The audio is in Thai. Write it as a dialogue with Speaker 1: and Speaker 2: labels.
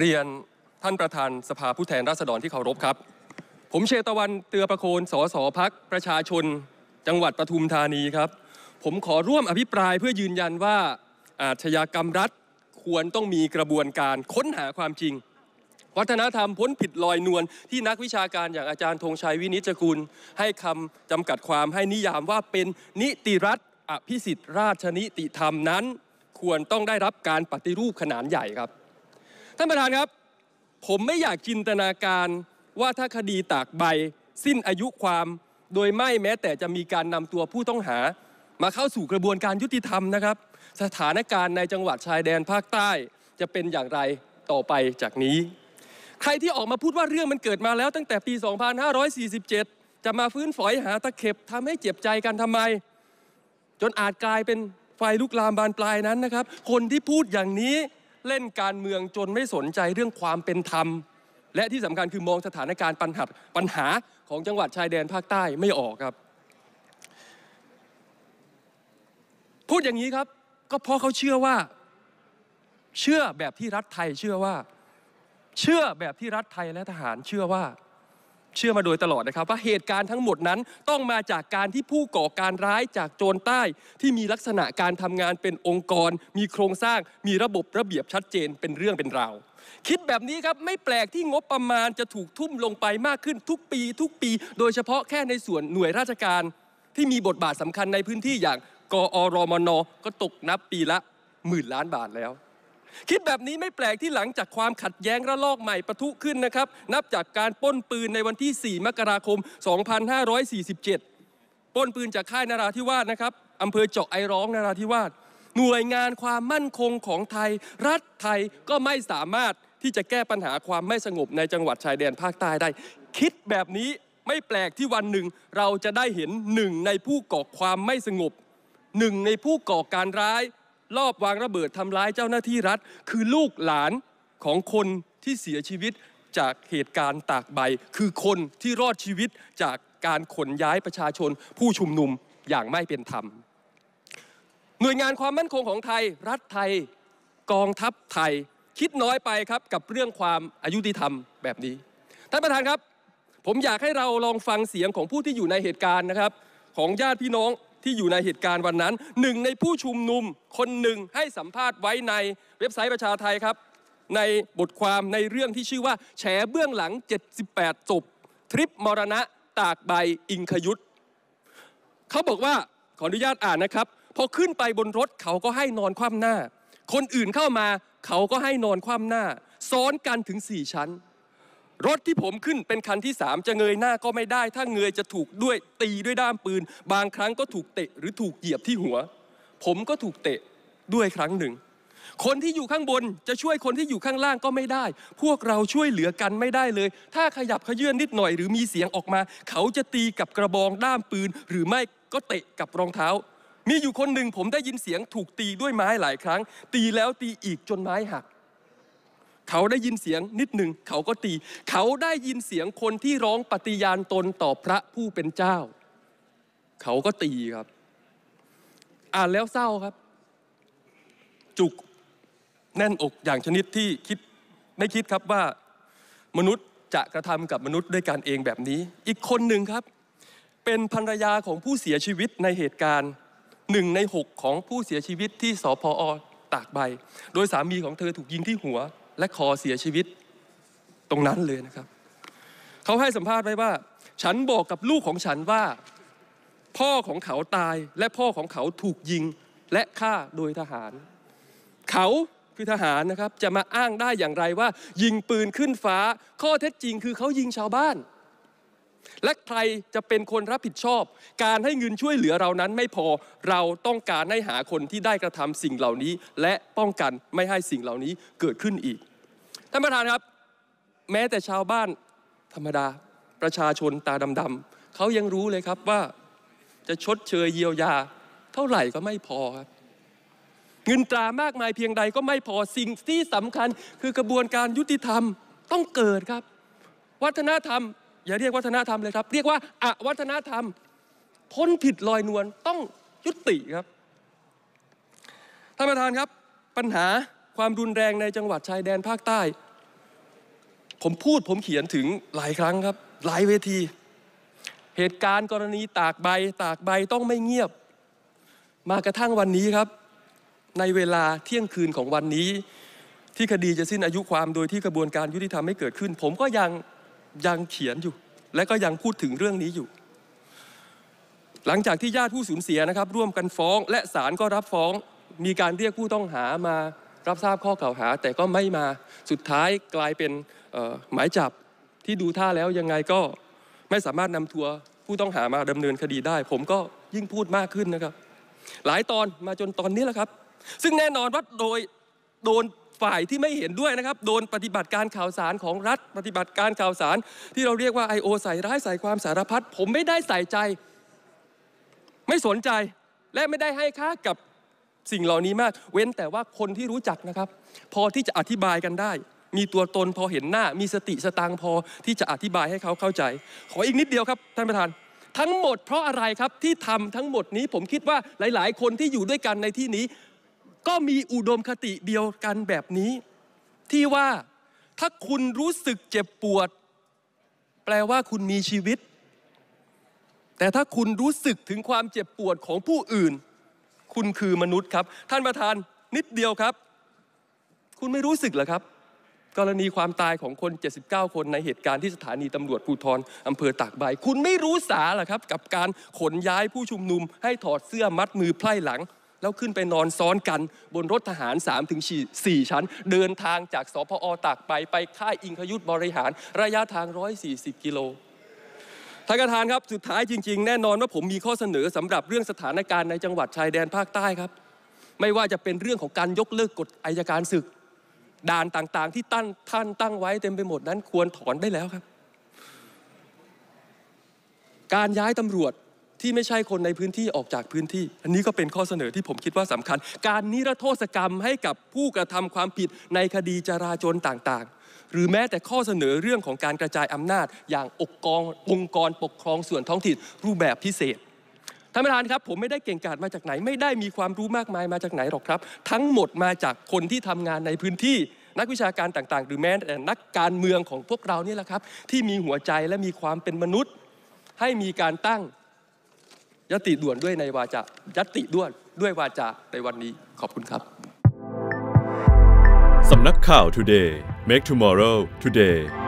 Speaker 1: เรียนท่านประธานสภาผู้แทนราษฎรที่เคารพครับ ผมเชตวันเตือประโคนสสพักประชาชน จังหวัดปทุมธานีครับ ผมขอร่วมอภิปรายเพื่อยืนยันว่า อาชญากรรมรัฐควรต้องมีกระบวนการค้นหาความจริง วัฒนธรรมพ้นผิดลอยนวลที่นักวิชาการอย่างอาจารย์ธงชัยวินิจกุลให้คำจำกัดความให้นิยามว่าเป็นนิติรัฐ อภิสิทธิราชนิติธรรมนั้น ควรต้องได้รับการปฏิรูปขนาดใหญ่ครับท่านประธานครับผมไม่อยากจินตนาการ ว่าถ้าคดีตากใบสิ้นอายุความโดยไม่แม้แต่จะมีการนำตัวผู้ต้องหา มาเข้าสู่กระบวนการยุติธรรมนะครับ สถานการณ์ในจังหวัดชายแดนภาคใต้จะเป็นอย่างไรต่อไปจากนี้ ใครที่ออกมาพูดว่าเรื่องมันเกิดมาแล้ว ตั้งแต่ปี 2547 จะมาฟื้นฝอยหาตะเข็บทำให้เจ็บใจกันทำไม จนอาจกลายเป็นไฟลุกลามบานปลายนั้นนะครับ คนที่พูดอย่างนี้เล่นการเมืองจนไม่สนใจเรื่องความเป็นธรรม และที่สำคัญคือมองสถานการณ์ปัญหาปัญหาของจังหวัดชายแดนภาคใต้ไม่ออกครับ พูดอย่างนี้ครับ ก็เพราะเขาเชื่อว่า เชื่อแบบที่รัฐไทยเชื่อว่า เชื่อแบบที่รัฐไทยและทหารเชื่อว่าเชื่อมาโดยตลอดนะครับ ว่าเหตุการณ์ทั้งหมดนั้นต้องมาจากการที่ผู้ก่อการร้ายจากโจรใต้ ที่มีลักษณะการทำงานเป็นองค์กร มีโครงสร้างมีระบบระเบียบชัดเจนเป็นเรื่องเป็นราว คิดแบบนี้ครับ ไม่แปลกที่งบประมาณจะถูกทุ่มลงไปมากขึ้นทุกปี ทุกปี โดยเฉพาะแค่ในส่วนหน่วยราชการ ที่มีบทบาทสำคัญในพื้นที่อย่างกอรมน ก็ตกนับปีละหมื่นล้านบาทแล้วคิดแบบนี้ไม่แปลกที่หลังจากความขัดแย้งระลอกใหม่ประทุขึ้นนะครับ นับจากการป้นปืนในวันที่ 4 มกราคม 2547ป้นปืนจากค่ายนาราธิวาสนะครับอำเภอเจาะไอร้องนาราธิวาสหน่วยงานความมั่นคงของไทย รัฐไทยก็ไม่สามารถที่จะแก้ปัญหาความไม่สงบในจังหวัดชายแดนภาคใต้ได้ คิดแบบนี้ไม่แปลกที่วันหนึ่งเราจะได้เห็นหนึ่งในผู้ก่อความไม่สงบหนึ่งในผู้ก่อการร้ายลอบ วาง ระเบิด ทำร้ายเจ้าหน้าที่รัฐ คือลูกหลานของคนที่เสียชีวิตจากเหตุการณ์ตากใบคือคนที่รอดชีวิตจากการขนย้ายประชาชนผู้ชุมนุมอย่างไม่เป็นธรรม หน่วยงานความมั่นคงของไทยรัฐไทยกองทัพไทยคิดน้อยไปครับกับเรื่องความอายุติธรรมแบบนี้ท่านประธานครับ ผมอยากให้เราลองฟังเสียงของผู้ที่อยู่ในเหตุการณ์นะครับของญาติพี่น้องที่อยู่ในเหตุการณ์วันนั้น หนึ่งในผู้ชุมนุม คนหนึ่งให้สัมภาษณ์ไว้ในเว็บไซต์ประชาไทยครับ ในบทความในเรื่องที่ชื่อว่าแฉเบื้องหลัง 78 จบ ทริปมรณะตากใบอิงคยุทธเขาบอกว่า ขออนุญาตอ่านนะครับพอขึ้นไปบนรถเขาก็ให้นอนคว่ำหน้า คนอื่นเข้ามาเขาก็ให้นอนคว่ำหน้า ซ้อนกันถึง 4 ชั้นรถที่ผมขึ้นเป็นคันที่ 3 จะเงยหน้าก็ไม่ได้ถ้าเงยจะถูกด้วยตีด้วยด้ามปืน บางครั้งก็ถูกเตะหรือถูกเหยียบที่หัว ผมก็ถูกเตะด้วยครั้งหนึ่ง คนที่อยู่ข้างบนจะช่วยคนที่อยู่ข้างล่างก็ไม่ได้ พวกเราช่วยเหลือกันไม่ได้เลย ถ้าขยับขยื่นนิดหน่อย หรือมีเสียงออกมา เขาจะตีกับกระบอง ด้ามปืน หรือไม่ก็เตะกับรองเท้า มีอยู่คนหนึ่งผมได้ยินเสียงถูกตีด้วยไม้หลายครั้ง ตีแล้วตีอีกจนไม้หักเขาได้ยินเสียงนิดหนึ่งเขาก็ตี เขาได้ยินเสียงคนที่ร้องปฏิญาณตนต่อพระผู้เป็นเจ้า เขาก็ตีครับ อ่านแล้วเศร้าครับ จุกแน่นอกอย่างชนิดที่คิดไม่คิดครับว่ามนุษย์จะกระทำกับมนุษย์ด้วยการเองแบบนี้ อีกคนหนึ่งครับ เป็นภรรยาของผู้เสียชีวิตในเหตุการณ์หนึ่งในหกของผู้เสียชีวิตที่สพอตากใบ โดยสามีของเธอถูกยิงที่หัวและคอเสียชีวิตตรงนั้นเลยนะครับ เขาให้สัมภาษณ์ไว้ว่า ฉันบอกกับลูกของฉันว่าพ่อของเขาตายและพ่อของเขาถูกยิงและฆ่าโดยทหารเขาคือทหารนะครับจะมาอ้างได้อย่างไรว่า ยิงปืนขึ้นฟ้าข้อเท็จจริงคือเขายิงชาวบ้าน และใครจะเป็นคนรับผิดชอบการให้เงินช่วยเหลือเรานั้น ไม่พอเราต้องการให้หาคนที่ได้กระทำสิ่งเหล่านี้ และป้องกันไม่ให้สิ่งเหล่านี้เกิดขึ้นอีกท่านประธานครับแม้แต่ชาวบ้านธรรมดา ประชาชนตาดำๆเขายังรู้เลยครับว่าจะชดเชยเยียวยา เท่าไหร่ก็ไม่พอครับเงินตรามากมายเพียงใดก็ไม่พอสิ่งที่สำคัญ คือกระบวนการยุติธรรมต้องเกิดครับ วัฒนธรรมอย่าเรียกวัฒนธรรมเลยครับเรียกว่าอาวัฒนธรรมพ้นผิดลอยนวลต้องยุติครับท่านประธานครับปัญหาความรุนแรงในจังหวัดชายแดนภาคใต้ ผมพูดผมเขียนถึงหลายครั้งครับ หลายเวที เหตุการณ์กรณีตากใบตากใบต้องไม่เงียบ มากระทั่งวันนี้ครับ ในเวลาเที่ยงคืนของวันนี้ ที่คดีจะสิ้นอายุความโดยที่กระบวนการยุติธรรมไม่เกิดขึ้น ผมก็ยังยังเขียนอยู่ และก็ยังพูดถึงเรื่องนี้อยู่ หลังจากที่ญาติผู้สูญเสียนะครับ ร่วมกันฟ้องและศาลก็รับฟ้องมีการเรียกผู้ต้องหามารับทราบข้อกล่าวหาแต่ก็ไม่มาสุดท้ายกลายเป็นหมายจับที่ดูท่าแล้วยังไงก็ไม่สามารถนำทัว ผู้ต้องหามาดำเนินคดีได้ ผมก็ยิ่งพูดมากขึ้นนะครับ หลายตอนมาจนตอนนี้แหละครับ ซึ่งแน่นอนว่าโดยโดนฝ่ายที่ไม่เห็นด้วยนะครับ โดนปฏิบัติการข่าวสาร ของรัฐ ปฏิบัติการข่าวสาร ที่เราเรียกว่า i อใส่ร้ายใส่ความสารพัดผมไม่ได้ใส่ใจไม่สนใจและไม่ได้ให้ค่ากับสิ่งเหล่านี้มากเว้นแต่ว่าคนที่รู้จักนะครับ พอที่จะอธิบายกันได้ มีตัวตนพอเห็นหน้า มีสติสตางพอที่จะอธิบายให้เขาเข้าใจ ขออีกนิดเดียวครับท่านประธาน ทั้งหมดเพราะอะไรครับที่ทำทั้งหมดนี้ ผมคิดว่าหลาย ๆ คนที่อยู่ด้วยกันในที่นี้ ก็มีอุดมคติเดียวกันแบบนี้ ที่ว่า ถ้าคุณรู้สึกเจ็บปวด แปลว่าคุณมีชีวิต แต่ถ้าคุณรู้สึกถึงความเจ็บปวดของผู้อื่นคุณคือมนุษย์ครับ ท่านประธานนิดเดียวครับ คุณไม่รู้สึกเหรอครับ กรณีความตายของคน 79 คนในเหตุการณ์ที่สถานีตำรวจภูทรอำเภอตากใบ คุณไม่รู้สาเหรอครับ กับการขนย้ายผู้ชุมนุมให้ถอดเสื้อมัดมือไพร่หลัง แล้วขึ้นไปนอนซ้อนกันบนรถทหาร3-4ชั้น เดินทางจากสพอตากใบ ไปค่ายอิงขยุทธบริหารระยะทาง 140 กิโลท่านประธานครับ สุดท้ายจริงๆแน่นอนว่าผมมีข้อเสนอสำหรับเรื่องสถานการณ์ในจังหวัดชายแดนภาคใต้ครับ ไม่ว่าจะเป็นเรื่องของการยกเลิกกฎอายการศึกด่านต่างๆ ที่ตั้นท่านตั้งไว้เต็มไปหมดนั้นควรถอนได้แล้วครับ การย้ายตำรวจที่ไม่ใช่คนในพื้นที่ออกจากพื้นที่ อันนี้ก็เป็นข้อเสนอที่ผมคิดว่าสำคัญ การนิรโทษกรรมให้กับผู้กระทำความผิดในคดีจราจนต่าง ๆหรือแม้แต่ข้อเสนอเรื่องของการกระจายอำนาจ อย่างอกกององค์กรปกครองส่วนท้องถิ่นรูปแบบพิเศษท่านประธานครับผมไม่ได้เก่งกาจมาจากไหน ไม่ได้มีความรู้มากมายมาจากไหนหรอกครับ ทั้งหมดมาจากคนที่ทำงานในพื้นที่ นักวิชาการต่างๆ หรือแม้แต่นักการเมืองของพวกเราเนี่ยแหละครับ ที่มีหัวใจและมีความเป็นมนุษย์ ให้มีการตั้ง ยติด่วนด้วยในวาจายติด่วนด้วยวาจาในวันนี้ขอบคุณครับสำนักข่าวทูเดย์ Make tomorrow today